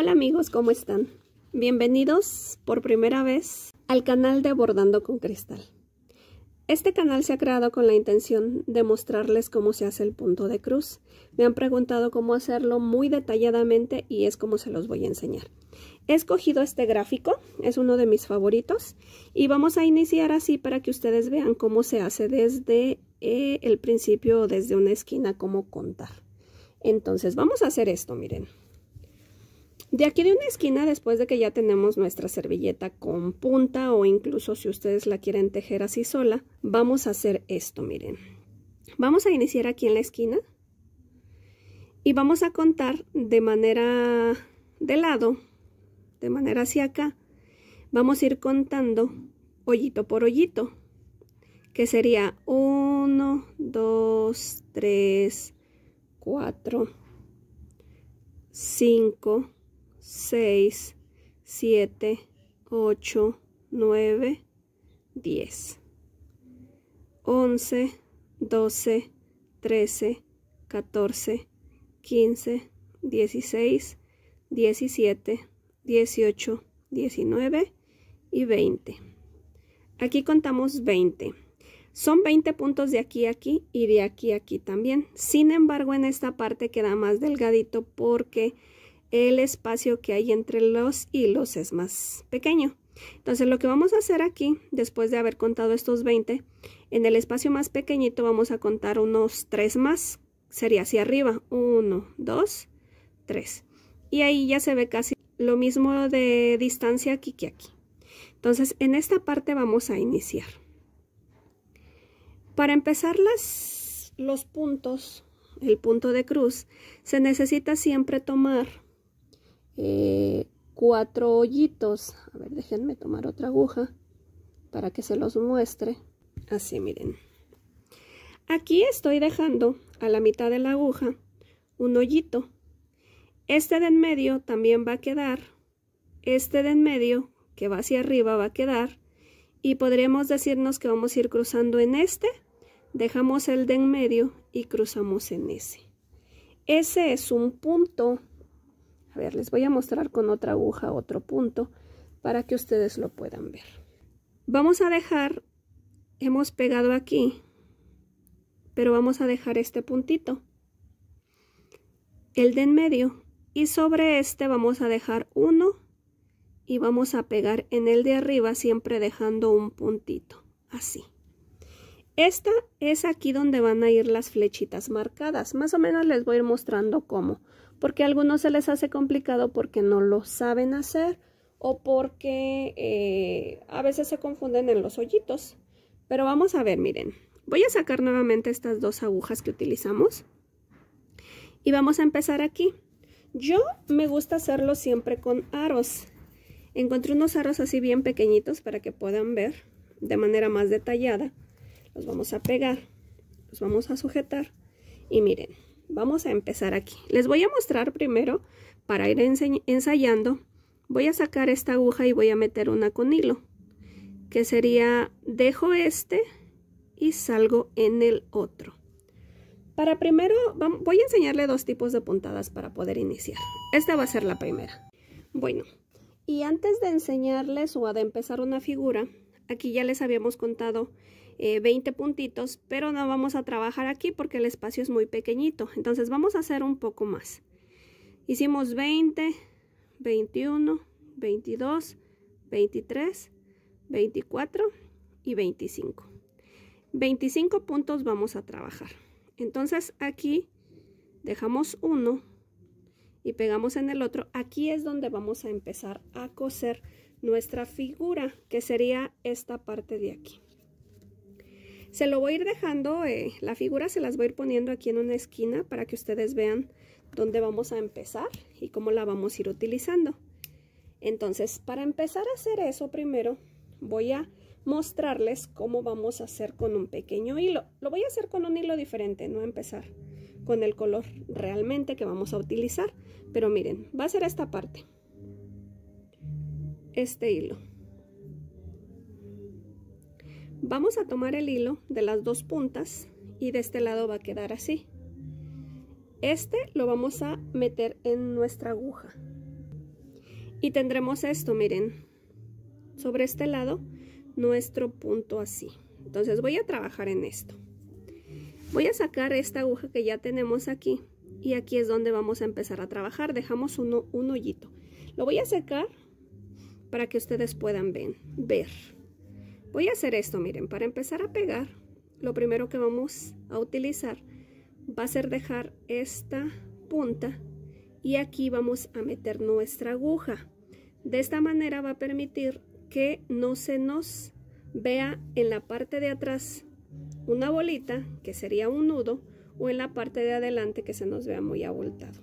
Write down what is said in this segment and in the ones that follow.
Hola amigos, ¿cómo están? Bienvenidos por primera vez al canal de Bordando con Cristal. Este canal se ha creado con la intención de mostrarles cómo se hace el punto de cruz. Me han preguntado cómo hacerlo muy detalladamente y es como se los voy a enseñar. He escogido este gráfico, es uno de mis favoritos, y vamos a iniciar así para que ustedes vean cómo se hace desde eh, el principio desde una esquina, cómo contar. Entonces vamos a hacer esto, miren. De aquí de una esquina, después de que ya tenemos nuestra servilleta con punta o incluso si ustedes la quieren tejer así sola, vamos a hacer esto, miren. Vamos a iniciar aquí en la esquina y vamos a contar de manera de lado, de manera hacia acá. Vamos a ir contando hoyito por hoyito, que sería 1, 2, 3, 4, 5, 6, 7, 8, 9, 10, 11, 12, 13, 14, 15, 16, 17, 18, 19 y 20. Aquí contamos 20. Son 20 puntos de aquí a aquí y de aquí a aquí también. Sin embargo, en esta parte queda más delgadito porque el espacio que hay entre los hilos es más pequeño. Entonces lo que vamos a hacer aquí, después de haber contado estos 20, en el espacio más pequeñito vamos a contar unos 3 más. Sería hacia arriba, 1, 2, 3. Y ahí ya se ve casi lo mismo de distancia aquí que aquí. Entonces en esta parte vamos a iniciar. Para empezar las, los puntos, el punto de cruz, se necesita siempre tomar eh, cuatro hoyitos. A ver, déjenme tomar otra aguja para que se los muestre. Así, miren. Aquí estoy dejando a la mitad de la aguja un hoyito. Este de en medio también va a quedar. Este de en medio, que va hacia arriba, va a quedar. Y podríamos decirnos que vamos a ir cruzando en este. Dejamos el de en medio y cruzamos en ese. Ese es un punto a ver, les voy a mostrar con otra aguja otro punto para que ustedes lo puedan ver. Vamos a dejar, hemos pegado aquí, pero vamos a dejar este puntito, el de en medio, y sobre este vamos a dejar uno y vamos a pegar en el de arriba siempre dejando un puntito, así. Esta es aquí donde van a ir las flechitas marcadas. Más o menos les voy a ir mostrando cómo porque a algunos se les hace complicado porque no lo saben hacer o porque eh, a veces se confunden en los hoyitos. Pero vamos a ver, miren, voy a sacar nuevamente estas dos agujas que utilizamos y vamos a empezar aquí. Yo me gusta hacerlo siempre con aros. Encontré unos aros así bien pequeñitos para que puedan ver de manera más detallada. Los vamos a pegar, los vamos a sujetar y miren, Vamos a empezar aquí. Les voy a mostrar primero, para ir ensayando, voy a sacar esta aguja y voy a meter una con hilo, que sería, dejo este y salgo en el otro. Para primero, voy a enseñarle dos tipos de puntadas para poder iniciar. Esta va a ser la primera. Bueno, y antes de enseñarles o de empezar una figura, aquí ya les habíamos contado 20 eh, puntitos, pero no vamos a trabajar aquí porque el espacio es muy pequeñito. Entonces vamos a hacer un poco más. Hicimos 20, 21, 22, 23, 24 y 25. 25 puntos vamos a trabajar. Entonces aquí dejamos uno y pegamos en el otro. Aquí es donde vamos a empezar a coser nuestra figura, que sería esta parte de aquí. Se lo voy a ir dejando, eh, la figura se las voy a ir poniendo aquí en una esquina para que ustedes vean dónde vamos a empezar y cómo la vamos a ir utilizando. Entonces, para empezar a hacer eso primero, voy a mostrarles cómo vamos a hacer con un pequeño hilo. Lo voy a hacer con un hilo diferente, no empezar con el color realmente que vamos a utilizar. Pero miren, va a ser esta parte. Este hilo. Vamos a tomar el hilo de las dos puntas y de este lado va a quedar así. Este lo vamos a meter en nuestra aguja. Y tendremos esto, miren, sobre este lado nuestro punto así. Entonces voy a trabajar en esto. Voy a sacar esta aguja que ya tenemos aquí y aquí es donde vamos a empezar a trabajar. Dejamos uno, un hoyito. Lo voy a sacar para que ustedes puedan ver. Voy a hacer esto, miren, para empezar a pegar, lo primero que vamos a utilizar va a ser dejar esta punta y aquí vamos a meter nuestra aguja. De esta manera va a permitir que no se nos vea en la parte de atrás una bolita, que sería un nudo, o en la parte de adelante que se nos vea muy abultado.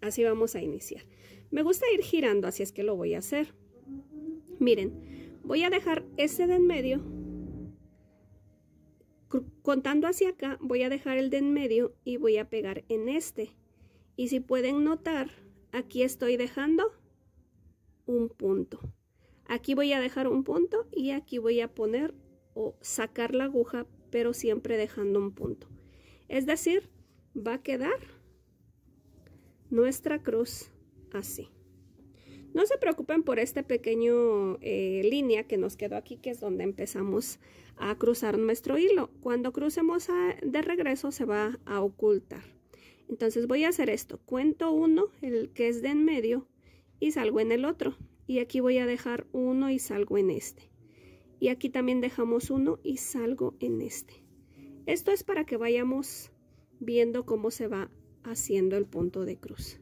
Así vamos a iniciar. Me gusta ir girando, así es que lo voy a hacer. Miren, voy a dejar este de en medio, contando hacia acá, voy a dejar el de en medio y voy a pegar en este. Y si pueden notar, aquí estoy dejando un punto. Aquí voy a dejar un punto y aquí voy a poner o sacar la aguja, pero siempre dejando un punto. Es decir, va a quedar nuestra cruz así. No se preocupen por este pequeño eh, línea que nos quedó aquí, que es donde empezamos a cruzar nuestro hilo. Cuando crucemos de regreso se va a ocultar. Entonces voy a hacer esto. Cuento uno, el que es de en medio, y salgo en el otro. Y aquí voy a dejar uno y salgo en este. Y aquí también dejamos uno y salgo en este. Esto es para que vayamos viendo cómo se va haciendo el punto de cruz.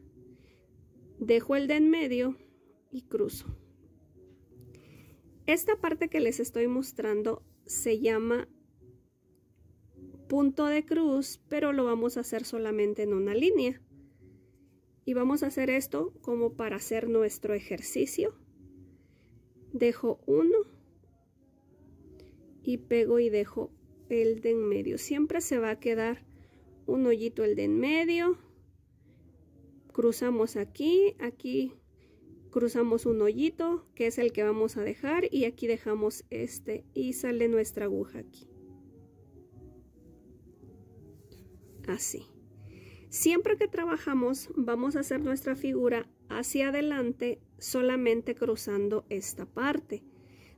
Dejo el de en medio y cruzo. Esta parte que les estoy mostrando se llama punto de cruz, pero lo vamos a hacer solamente en una línea. Y vamos a hacer esto como para hacer nuestro ejercicio. Dejo uno y pego y dejo el de en medio. Siempre se va a quedar un hoyito el de en medio. Cruzamos aquí, aquí cruzamos un hoyito que es el que vamos a dejar y aquí dejamos este y sale nuestra aguja aquí así siempre que trabajamos vamos a hacer nuestra figura hacia adelante solamente cruzando esta parte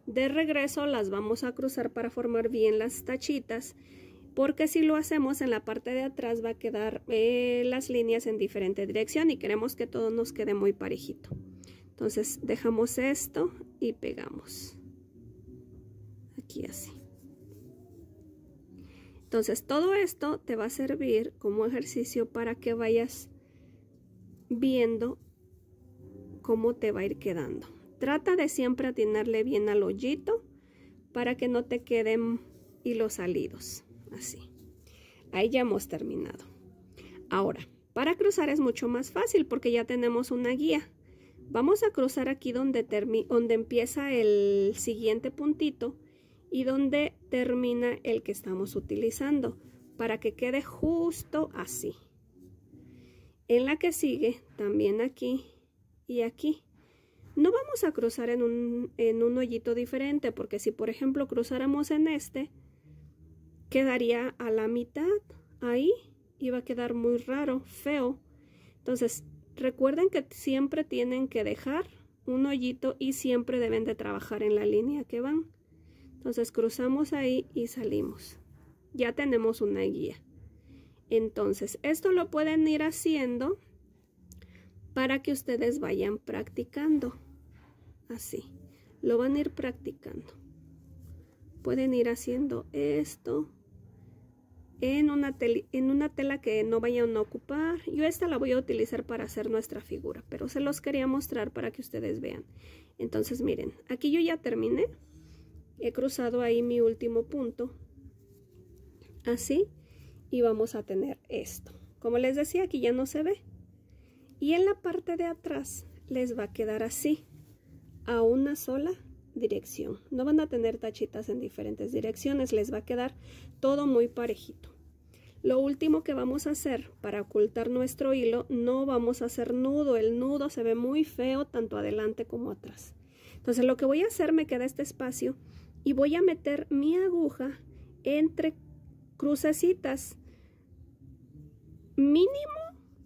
de regreso las vamos a cruzar para formar bien las tachitas porque si lo hacemos en la parte de atrás va a quedar eh, las líneas en diferente dirección y queremos que todo nos quede muy parejito entonces dejamos esto y pegamos aquí así entonces todo esto te va a servir como ejercicio para que vayas viendo cómo te va a ir quedando trata de siempre atinarle bien al hoyito para que no te queden hilos salidos así ahí ya hemos terminado ahora para cruzar es mucho más fácil porque ya tenemos una guía Vamos a cruzar aquí donde, donde empieza el siguiente puntito y donde termina el que estamos utilizando para que quede justo así. En la que sigue, también aquí y aquí. No vamos a cruzar en un, en un hoyito diferente porque si por ejemplo cruzáramos en este, quedaría a la mitad ahí, y va a quedar muy raro, feo. Entonces Recuerden que siempre tienen que dejar un hoyito y siempre deben de trabajar en la línea que van. Entonces cruzamos ahí y salimos. Ya tenemos una guía. Entonces esto lo pueden ir haciendo para que ustedes vayan practicando. Así. Lo van a ir practicando. Pueden ir haciendo esto en una, en una tela que no vayan a ocupar. Yo esta la voy a utilizar para hacer nuestra figura, pero se los quería mostrar para que ustedes vean. Entonces miren, aquí yo ya terminé. He cruzado ahí mi último punto. Así. Y vamos a tener esto. Como les decía, aquí ya no se ve. Y en la parte de atrás les va a quedar así. A una sola dirección. No van a tener tachitas en diferentes direcciones, les va a quedar todo muy parejito. Lo último que vamos a hacer para ocultar nuestro hilo, no vamos a hacer nudo. El nudo se ve muy feo tanto adelante como atrás. Entonces lo que voy a hacer, me queda este espacio y voy a meter mi aguja entre crucecitas mínimo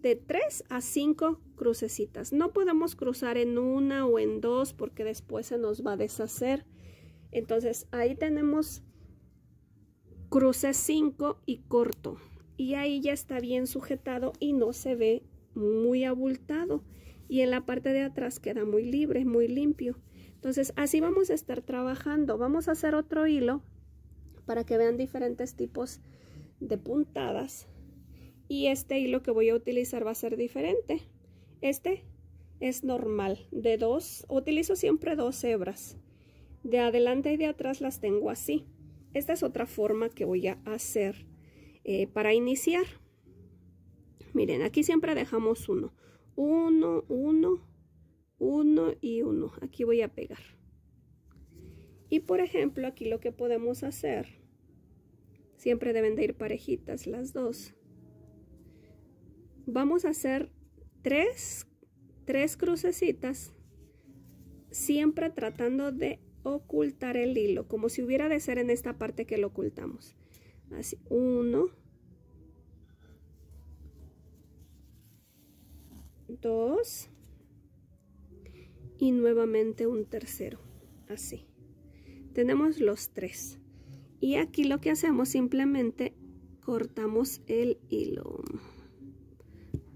de 3 a 5 crucecitas. No podemos cruzar en una o en dos porque después se nos va a deshacer. Entonces ahí tenemos cruce 5 y corto. Y ahí ya está bien sujetado y no se ve muy abultado. Y en la parte de atrás queda muy libre, muy limpio. Entonces así vamos a estar trabajando. Vamos a hacer otro hilo para que vean diferentes tipos de puntadas y este hilo que voy a utilizar va a ser diferente. Este es normal, de dos, utilizo siempre dos hebras. De adelante y de atrás las tengo así. Esta es otra forma que voy a hacer eh, para iniciar. Miren, aquí siempre dejamos uno. Uno, uno, uno y uno. Aquí voy a pegar. Y por ejemplo, aquí lo que podemos hacer, siempre deben de ir parejitas las dos vamos a hacer tres, tres crucecitas, siempre tratando de ocultar el hilo, como si hubiera de ser en esta parte que lo ocultamos. Así, uno, dos, y nuevamente un tercero, así. Tenemos los tres. Y aquí lo que hacemos simplemente cortamos el hilo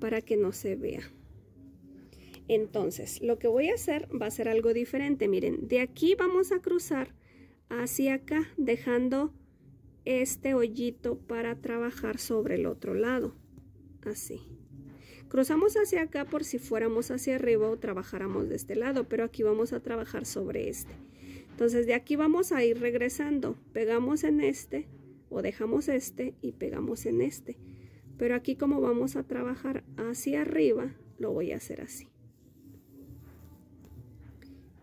para que no se vea. Entonces, lo que voy a hacer va a ser algo diferente. Miren, de aquí vamos a cruzar hacia acá, dejando este hoyito para trabajar sobre el otro lado. Así. Cruzamos hacia acá por si fuéramos hacia arriba o trabajáramos de este lado, pero aquí vamos a trabajar sobre este. Entonces, de aquí vamos a ir regresando. Pegamos en este o dejamos este y pegamos en este pero aquí como vamos a trabajar hacia arriba, lo voy a hacer así.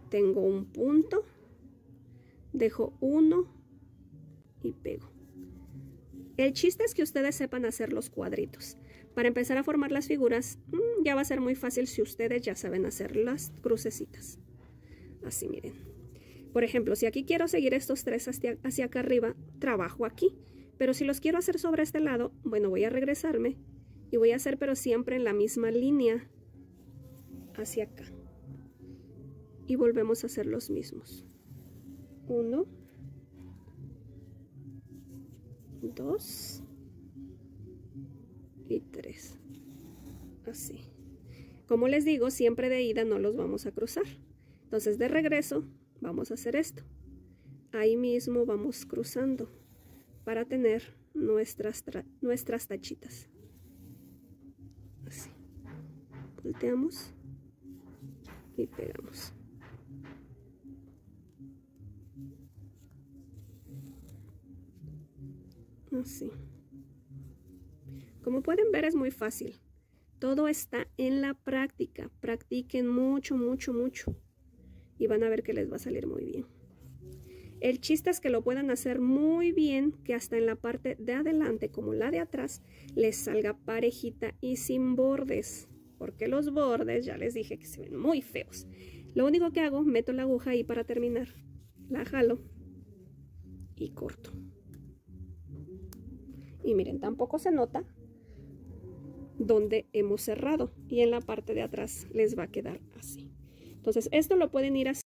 Tengo un punto, dejo uno y pego. El chiste es que ustedes sepan hacer los cuadritos. Para empezar a formar las figuras, mm, ya va a ser muy fácil si ustedes ya saben hacer las crucecitas. Así miren. Por ejemplo, si aquí quiero seguir estos tres hacia, hacia acá arriba, trabajo aquí. Pero si los quiero hacer sobre este lado, bueno, voy a regresarme y voy a hacer pero siempre en la misma línea hacia acá. Y volvemos a hacer los mismos. Uno. Dos. Y tres. Así. Como les digo, siempre de ida no los vamos a cruzar. Entonces de regreso vamos a hacer esto. Ahí mismo vamos cruzando para tener nuestras, nuestras tachitas. Así. Volteamos y pegamos. Así. Como pueden ver es muy fácil. Todo está en la práctica. Practiquen mucho, mucho, mucho. Y van a ver que les va a salir muy bien. El chiste es que lo puedan hacer muy bien, que hasta en la parte de adelante como la de atrás les salga parejita y sin bordes, porque los bordes ya les dije que se ven muy feos. Lo único que hago, meto la aguja ahí para terminar, la jalo y corto. Y miren, tampoco se nota donde hemos cerrado y en la parte de atrás les va a quedar así. Entonces esto lo pueden ir haciendo.